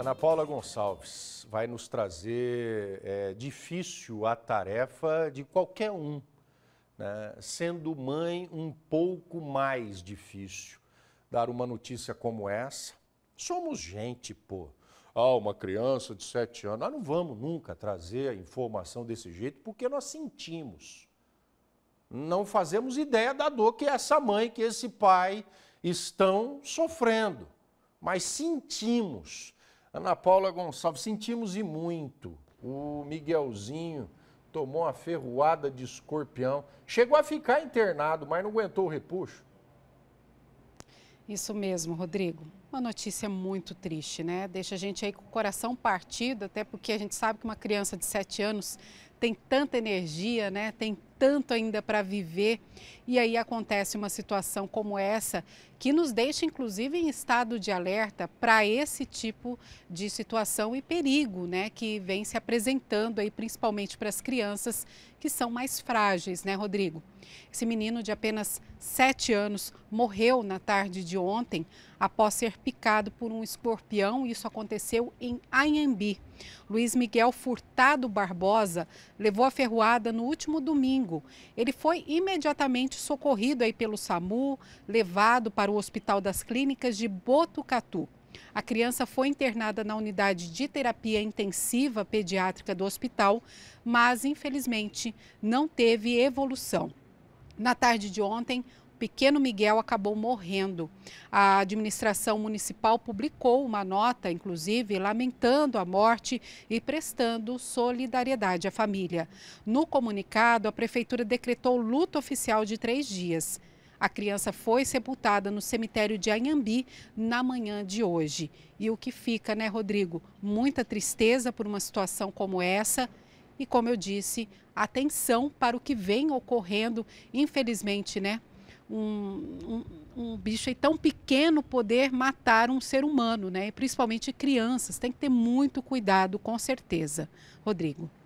Ana Paula Gonçalves vai nos trazer é, difícil a tarefa de qualquer um, né? sendo mãe um pouco mais difícil dar uma notícia como essa. Somos gente, pô. Ah, uma criança de sete anos. Nós não vamos nunca trazer a informação desse jeito porque nós sentimos. Não fazemos ideia da dor que essa mãe, que esse pai estão sofrendo. Mas sentimos Ana Paula Gonçalves, sentimos e muito. O Miguelzinho tomou uma ferroada de escorpião. Chegou a ficar internado, mas não aguentou o repuxo. Isso mesmo, Rodrigo. Uma notícia muito triste, né? Deixa a gente aí com o coração partido, até porque a gente sabe que uma criança de 7 anos tem tanta energia, né? Tem tanto ainda para viver. E aí acontece uma situação como essa, que nos deixa inclusive em estado de alerta para esse tipo de situação e perigo, né, que vem se apresentando aí principalmente para as crianças que são mais frágeis, né, Rodrigo? Esse menino de apenas 7 anos morreu na tarde de ontem após ser picado por um escorpião. Isso aconteceu em Anhambi. Luiz Miguel Furtado Barbosa levou a ferroada no último domingo. Ele foi imediatamente socorrido aí pelo SAMU, levado para o Hospital das Clínicas de Botucatu. A criança foi internada na unidade de terapia intensiva pediátrica do hospital, mas infelizmente não teve evolução. Na tarde de ontem, Pequeno Miguel acabou morrendo. A administração municipal publicou uma nota, inclusive, lamentando a morte e prestando solidariedade à família. No comunicado, a prefeitura decretou luto oficial de três dias. A criança foi sepultada no cemitério de Anhambi na manhã de hoje. E o que fica, né, Rodrigo? Muita tristeza por uma situação como essa. E como eu disse, atenção para o que vem ocorrendo, infelizmente, né, um, um, um bicho tão pequeno poder matar um ser humano, né? principalmente crianças. Tem que ter muito cuidado, com certeza. Rodrigo.